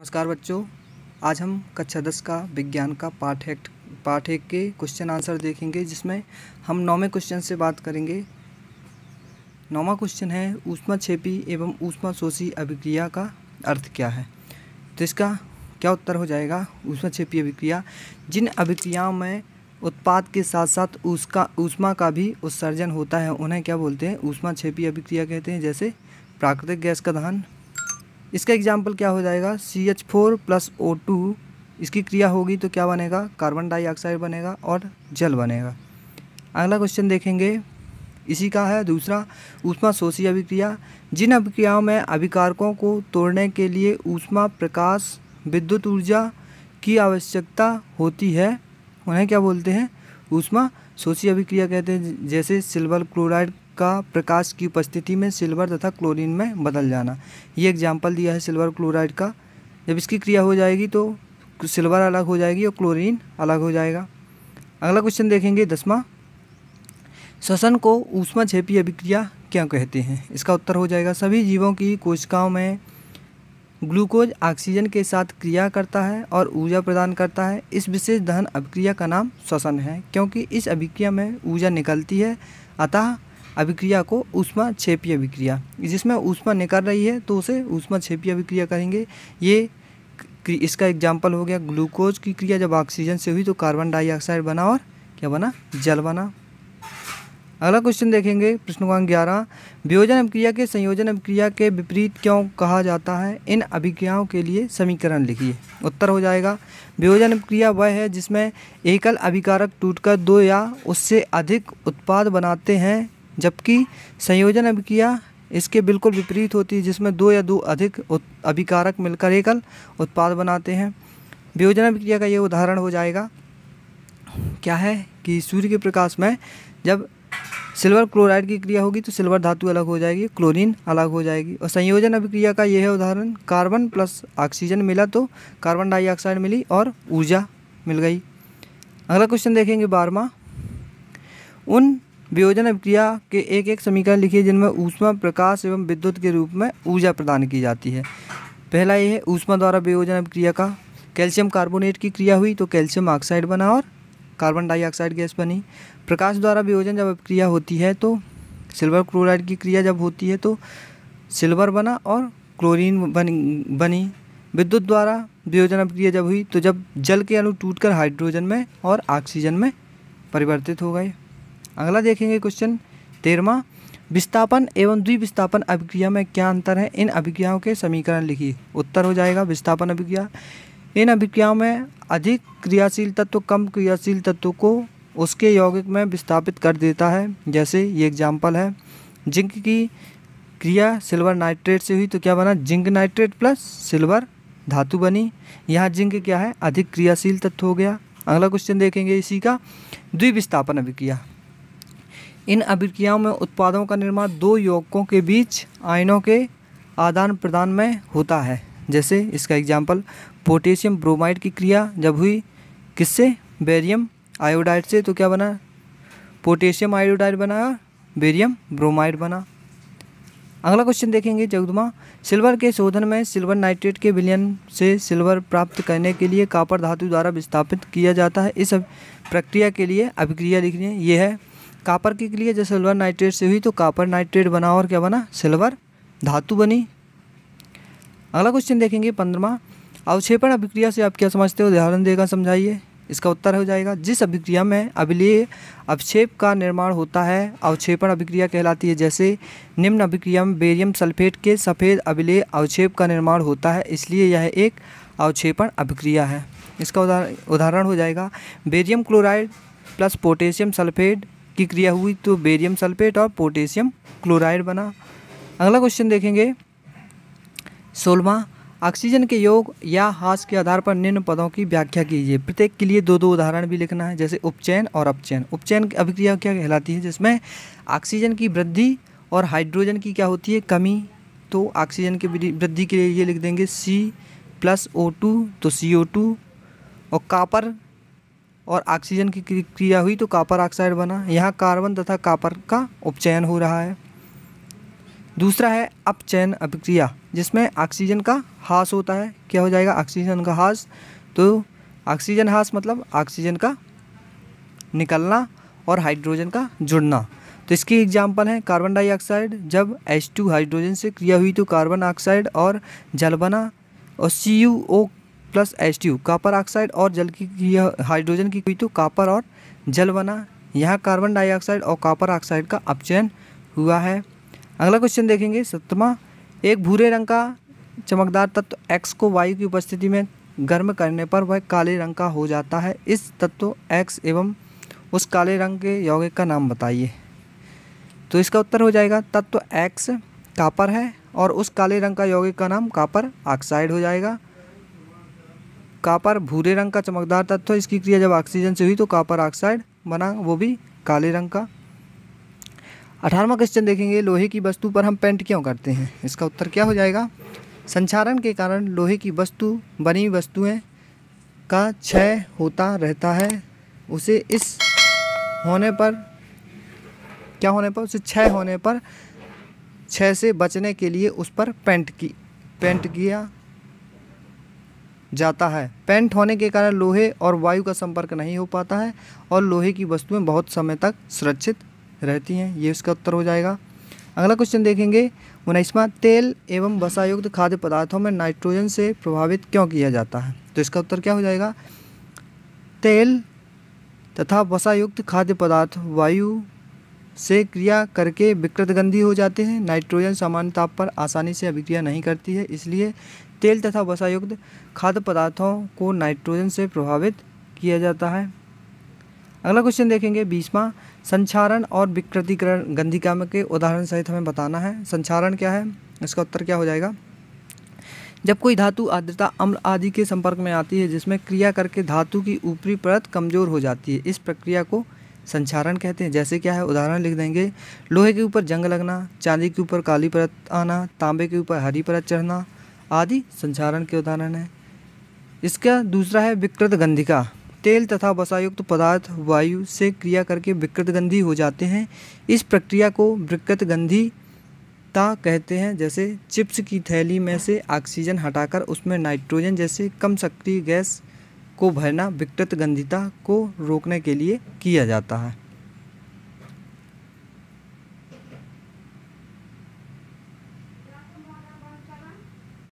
नमस्कार बच्चों आज हम कक्षा दस का विज्ञान का पाठ एक के क्वेश्चन आंसर देखेंगे जिसमें हम नौवें क्वेश्चन से बात करेंगे नौवा क्वेश्चन है ऊष्मा छेपी एवं ऊष्मा शोषी अभिक्रिया का अर्थ क्या है तो इसका क्या उत्तर हो जाएगा ऊष्मा छेपी अभिक्रिया जिन अभिक्रियाओं में उत्पाद के साथ साथ उसका ऊष्मा का भी उत्सर्जन होता है उन्हें क्या बोलते हैं ऊष्मा छेपी अभिक्रिया कहते हैं जैसे प्राकृतिक गैस का दहन इसका एग्जाम्पल क्या हो जाएगा C H four plus O two इसकी क्रिया होगी तो क्या बनेगा कार्बन डाइऑक्साइड बनेगा और जल बनेगा अगला क्वेश्चन देखेंगे इसी का है दूसरा ऊष्मा शोषी अभिक्रिया जिन अभिक्रियाओं में अभिकारकों को तोड़ने के लिए ऊष्मा प्रकाश विद्युत ऊर्जा की आवश्यकता होती है उन्हें क्या बोलते हैं ऊष्मा शोषी अभिक्रिया कहते हैं जैसे सिल्वर क्लोराइड का प्रकाश की उपस्थिति में सिल्वर तथा क्लोरीन में बदल जाना ये एग्जाम्पल दिया है सिल्वर क्लोराइड का जब इसकी क्रिया हो जाएगी तो सिल्वर अलग हो जाएगी और क्लोरीन अलग हो जाएगा अगला क्वेश्चन देखेंगे दसवा श्वसन को ऊष्मा छेपी अभिक्रिया क्या कहते हैं इसका उत्तर हो जाएगा सभी जीवों की कोशिकाओं में ग्लूकोज ऑक्सीजन के साथ क्रिया करता है और ऊर्जा प्रदान करता है इस विशेष दहन अभिक्रिया का नाम श्वसन है क्योंकि इस अभिक्रिया में ऊर्जा निकलती है अतः अभिक्रिया को ऊष्मा क्षेपीय अभिक्रिया जिसमें ऊष्मा निकाल रही है तो उसे ऊष्मा क्षेपीय अभिक्रिया करेंगे ये इसका एग्जाम्पल हो गया ग्लूकोज की क्रिया जब ऑक्सीजन से हुई तो कार्बन डाइऑक्साइड बना और क्या बना जल बना अगला क्वेश्चन देखेंगे प्रश्न क्रमांक ग्यारह वियोजन अभिक्रिया के संयोजन अभिक्रिया के विपरीत क्यों कहा जाता है इन अभिक्रियाओं के लिए समीकरण लिखिए उत्तर हो जाएगा वियोजन अभिक्रिया वह है जिसमें एकल अभिकारक टूटकर दो या उससे अधिक उत्पाद बनाते हैं जबकि संयोजन अभिक्रिया इसके बिल्कुल विपरीत होती है जिसमें दो या दो अधिक अभिकारक मिलकर एकल उत्पाद बनाते हैं वियोजन अभिक्रिया का ये उदाहरण हो जाएगा क्या है कि सूर्य के प्रकाश में जब सिल्वर क्लोराइड की क्रिया होगी तो सिल्वर धातु अलग हो जाएगी क्लोरीन अलग हो जाएगी और संयोजन अभिक्रिया का यह है उदाहरण कार्बन प्लस ऑक्सीजन मिला तो कार्बन डाइऑक्साइड मिली और ऊर्जा मिल गई अगला क्वेश्चन देखेंगे बारवा उन वियोजन अभिक्रिया के एक एक समीकरण लिखिए जिनमें ऊष्मा प्रकाश एवं विद्युत के रूप में ऊर्जा प्रदान की जाती है पहला ये है ऊष्मा द्वारा वियोजन अभिक्रिया का कैल्शियम कार्बोनेट की क्रिया हुई तो कैल्शियम ऑक्साइड बना और कार्बन डाइऑक्साइड गैस बनी प्रकाश द्वारा वियोजन जब अभिक्रिया होती है तो सिल्वर क्लोराइड की क्रिया जब होती है तो सिल्वर बना और क्लोरीन बनी बनी विद्युत द्वारा वियोजन अभिक्रिया जब हुई तो जब जल के अणु टूटकर हाइड्रोजन में और ऑक्सीजन में परिवर्तित हो गए अगला देखेंगे क्वेश्चन तेरवा विस्थापन एवं द्विविस्थापन अभिक्रिया में क्या अंतर है इन अभिक्रियाओं के समीकरण लिखिए उत्तर हो जाएगा विस्थापन अभिक्रिया इन अभिक्रियाओं में अधिक क्रियाशील तत्व कम क्रियाशील तत्व को उसके यौगिक में विस्थापित कर देता है जैसे ये एग्जाम्पल है जिंक की क्रिया सिल्वर नाइट्रेट से हुई तो क्या बना जिंक नाइट्रेट प्लस सिल्वर धातु बनी यहाँ जिंक क्या है अधिक क्रियाशील तत्व हो गया अगला क्वेश्चन देखेंगे इसी का द्विविस्थापन अभिक्रिया इन अभिक्रियाओं में उत्पादों का निर्माण दो युवकों के बीच आयनों के आदान प्रदान में होता है जैसे इसका एग्जाम्पल पोटेशियम ब्रोमाइड की क्रिया जब हुई किससे बेरियम आयोडाइड से तो क्या बना पोटेशियम आयोडाइड बना बेरियम ब्रोमाइड बना अगला क्वेश्चन देखेंगे जगदमा सिल्वर के शोधन में सिल्वर नाइट्रेट के विलयन से सिल्वर प्राप्त करने के लिए कापर धातु द्वारा विस्थापित किया जाता है इस प्रक्रिया के लिए अभिक्रिया लिखनी है ये है कापर के लिए जो सिल्वर नाइट्रेट से हुई तो कापर नाइट्रेट बना और क्या बना सिल्वर धातु बनी अगला क्वेश्चन देखेंगे पंद्रमा अवक्षेपण अभिक्रिया से आप क्या समझते हो उदाहरण देगा समझाइए इसका उत्तर हो जाएगा जिस अभिक्रिया में अभिलेय अवक्षेप का निर्माण होता है अवक्षेपण अभिक्रिया कहलाती है जैसे निम्न अभिक्रिया में बेरियम सल्फेट के सफ़ेद अभिलेय अवक्षेप का निर्माण होता है इसलिए यह एक अवक्षेपण अभिक्रिया है इसका उदाहरण हो जाएगा barium chloride plus potassium sulphate की क्रिया हुई तो बेरियम सल्फेट और पोटेशियम क्लोराइड बना अगला क्वेश्चन देखेंगे सोलवा ऑक्सीजन के योग या हास के आधार पर निम्न पदों की व्याख्या कीजिए प्रत्येक के लिए दो दो उदाहरण भी लिखना है जैसे उपचयन और अपचयन उपचयन की अभिक्रिया क्या कहलाती है जिसमें ऑक्सीजन की वृद्धि और हाइड्रोजन की क्या होती है कमी तो ऑक्सीजन की वृद्धि के लिए ये लिख देंगे सी प्लस ओ टू तो सी ओ टू और कापर और ऑक्सीजन की क्रिया हुई तो कापर ऑक्साइड बना यहाँ कार्बन तथा कापर का उपचयन हो रहा है दूसरा है अपचयन अभिक्रिया जिसमें ऑक्सीजन का हास होता है क्या हो जाएगा ऑक्सीजन का हास तो ऑक्सीजन हास मतलब ऑक्सीजन का निकलना और हाइड्रोजन का जुड़ना तो इसकी एग्जाम्पल है कार्बन डाइऑक्साइड जब H2 हाइड्रोजन से क्रिया हुई तो कार्बन ऑक्साइड और जल बना और C plus H T U copper oxide और जल की हाइड्रोजन की हुई तो कापर और जल बना यहाँ कार्बन डाइऑक्साइड और कापर ऑक्साइड का अपचयन हुआ है अगला क्वेश्चन देखेंगे सत्रवा एक भूरे रंग का चमकदार तत्व एक्स को वायु की उपस्थिति में गर्म करने पर वह काले रंग का हो जाता है इस तत्व एक्स एवं उस काले रंग के यौगिक का नाम बताइए तो इसका उत्तर हो जाएगा तत्व एक्स कापर है और उस काले रंग का यौगिक का नाम कापर ऑक्साइड हो जाएगा कापर भूरे रंग का चमकदार तत्व इसकी क्रिया जब ऑक्सीजन से हुई तो कापर ऑक्साइड बना वो भी काले रंग का अठारहवा क्वेश्चन देखेंगे लोहे की वस्तु पर हम पेंट क्यों करते हैं इसका उत्तर क्या हो जाएगा संचारण के कारण लोहे की वस्तु बनी वस्तुएं का क्षय होता रहता है उसे इस होने पर क्या होने पर उसे क्षय होने पर क्षय से बचने के लिए उस पर पेंट की पेंट किया जाता है पेंट होने के कारण लोहे और वायु का संपर्क नहीं हो पाता है और लोहे की वस्तुएं बहुत समय तक सुरक्षित रहती हैं ये इसका उत्तर हो जाएगा अगला क्वेश्चन देखेंगे उन्नीसवा तेल एवं वसायुक्त खाद्य पदार्थों में नाइट्रोजन से प्रभावित क्यों किया जाता है तो इसका उत्तर क्या हो जाएगा तेल तथा वसायुक्त खाद्य पदार्थ वायु से क्रिया करके गंधी हो जाते हैं नाइट्रोजन सामान्य ताप पर आसानी से अभिक्रिया नहीं करती है इसलिए तेल तथा वसायुक्त खाद्य पदार्थों को नाइट्रोजन से प्रभावित किया जाता है अगला क्वेश्चन देखेंगे बीसवा संचारण और विकृतिकरण गंधिका के उदाहरण सहित हमें बताना है संचारण क्या है इसका उत्तर क्या हो जाएगा जब कोई धातु आर्द्रता अम्ल आदि के संपर्क में आती है जिसमें क्रिया करके धातु की ऊपरी परत कमजोर हो जाती है इस प्रक्रिया को संचारण कहते हैं जैसे क्या है उदाहरण लिख देंगे लोहे के ऊपर जंग लगना चांदी के ऊपर काली परत आना तांबे के ऊपर हरी परत चढ़ना आदि संचारण के उदाहरण हैं इसका दूसरा है विकृत गंधिका तेल तथा वसायुक्त पदार्थ वायु से क्रिया करके विकृत गंधी हो जाते हैं इस प्रक्रिया को विकृत गंधिता कहते हैं जैसे चिप्स की थैली में से ऑक्सीजन हटाकर उसमें नाइट्रोजन जैसे कम सक्रिय गैस को भरना विकृत गंधिता को रोकने के लिए किया जाता है